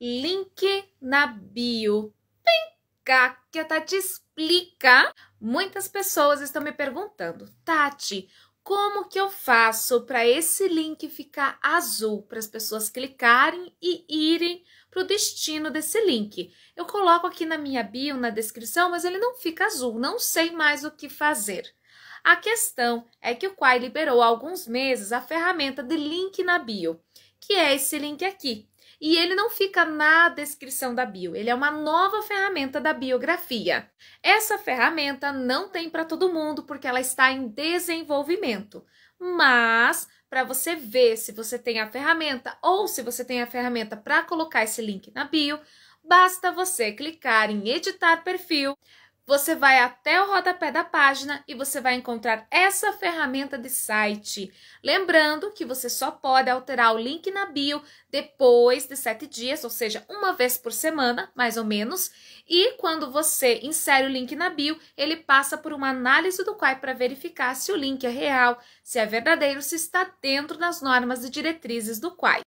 link na bio. Vem cá que a Tati explica. Muitas pessoas estão me perguntando, Tati, como que eu faço para esse link ficar azul, para as pessoas clicarem e irem para o destino desse link? Eu coloco aqui na minha bio, na descrição, mas ele não fica azul, não sei mais o que fazer. A questão é que o Quai liberou há alguns meses a ferramenta de link na bio que é esse link aqui. E ele não fica na descrição da bio, ele é uma nova ferramenta da biografia. Essa ferramenta não tem para todo mundo porque ela está em desenvolvimento, mas para você ver se você tem a ferramenta ou se você tem a ferramenta para colocar esse link na bio, basta você clicar em editar perfil, você vai até o rodapé da página e você vai encontrar essa ferramenta de site. Lembrando que você só pode alterar o link na bio depois de sete dias, ou seja, uma vez por semana, mais ou menos. E quando você insere o link na bio, ele passa por uma análise do Quai para verificar se o link é real, se é verdadeiro, se está dentro das normas e diretrizes do Quai.